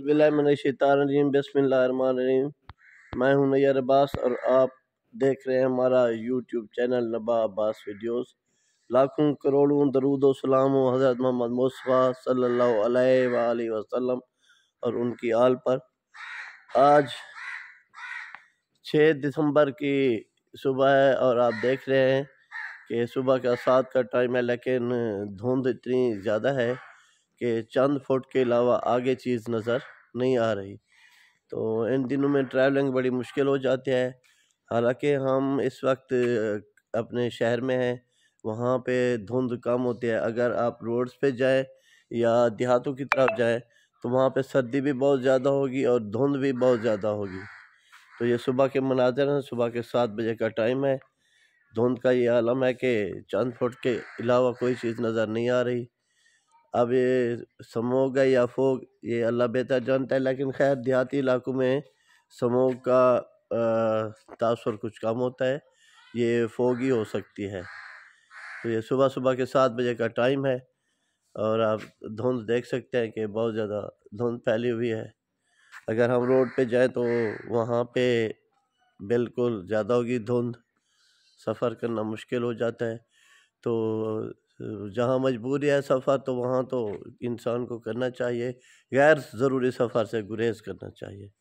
अज़बिल्लाशारजीम बसमीम मैं हूं नैर अब्बास और आप देख रहे हैं हमारा यूट्यूब चैनल नबा अब्बास वीडियोस लाखों करोड़ों दरूद सलाम हज़रत मोहम्मद मुस्फ़ा सल्ला वसलम और उनकी आल पर आज 6 दिसंबर की सुबह है और आप देख रहे हैं कि सुबह का सात का टाइम है लेकिन धुंध इतनी ज़्यादा है के चंद फोर्ट के अलावा आगे चीज़ नज़र नहीं आ रही तो इन दिनों में ट्रैवलिंग बड़ी मुश्किल हो जाती है हालांकि हम इस वक्त अपने शहर में हैं वहाँ पे धुंध कम होती है अगर आप रोड्स पे जाए या देहातों की तरफ जाए तो वहाँ पे सर्दी भी बहुत ज़्यादा होगी और धुंध भी बहुत ज़्यादा होगी तो ये सुबह के मनाजर हैं सुबह के सात बजे का टाइम है धुंध का ये आलम है कि चंद फुट के अलावा कोई चीज़ नज़र नहीं आ रही अब ये समोग है या फोग ये अल्लाह बेहतर जानता है लेकिन खैर देहाती इलाकों में समोग का तासर कुछ कम होता है ये फोग ही हो सकती है तो ये सुबह सुबह के सात बजे का टाइम है और आप धुंध देख सकते हैं कि बहुत ज़्यादा धुंध फैली हुई है अगर हम रोड पे जाएं तो वहाँ पे बिल्कुल ज़्यादा होगी धुंध सफ़र करना मुश्किल हो जाता है तो जहाँ मजबूरी है सफ़र तो वहाँ तो इंसान को करना चाहिए गैर ज़रूरी सफ़र से गुरेज़ करना चाहिए